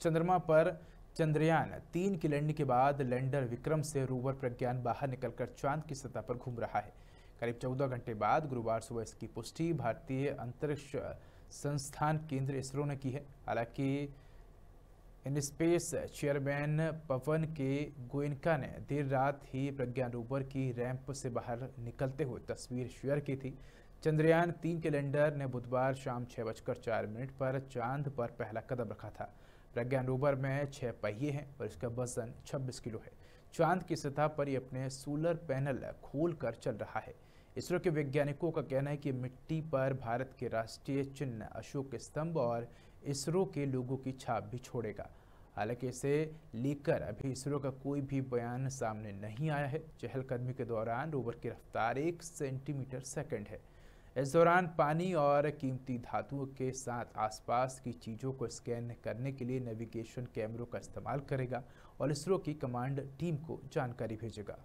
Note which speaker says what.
Speaker 1: चंद्रमा पर चंद्रयान तीन की लैंडिंग के बाद लैंडर विक्रम से रोवर प्रज्ञान बाहर निकलकर चांद की सतह पर घूम रहा है करीब 14 घंटे बाद गुरुवार सुबह इसकी पुष्टि भारतीय अंतरिक्ष संस्थान केंद्र इसरो ने की है हालांकि इन स्पेस चेयरमैन पवन के गोयनका ने देर रात ही प्रज्ञान रोवर की रैंप से बाहर निकलते हुए तस्वीर शेयर की थी चंद्रयान तीन के लैंडर ने बुधवार शाम छः बजकर चार मिनट पर चांद पर पहला कदम रखा था प्रज्ञान रोवर में छः पहिए हैं और इसका वजन 26 किलो है चांद की सतह पर ये अपने सोलर पैनल खोल कर चल रहा है इसरो के वैज्ञानिकों का कहना है कि मिट्टी पर भारत के राष्ट्रीय चिन्ह अशोक स्तंभ और इसरो के लोगों की छाप भी छोड़ेगा हालांकि इसे लेकर अभी इसरो का कोई भी बयान सामने नहीं आया है चहलकदमी के दौरान रोवर की रफ्तार एक सेंटीमीटर सेकंड है इस दौरान पानी और कीमती धातुओं के साथ आसपास की चीज़ों को स्कैन करने के लिए नेविगेशन कैमरों का इस्तेमाल करेगा और इसरो की कमांड टीम को जानकारी भेजेगा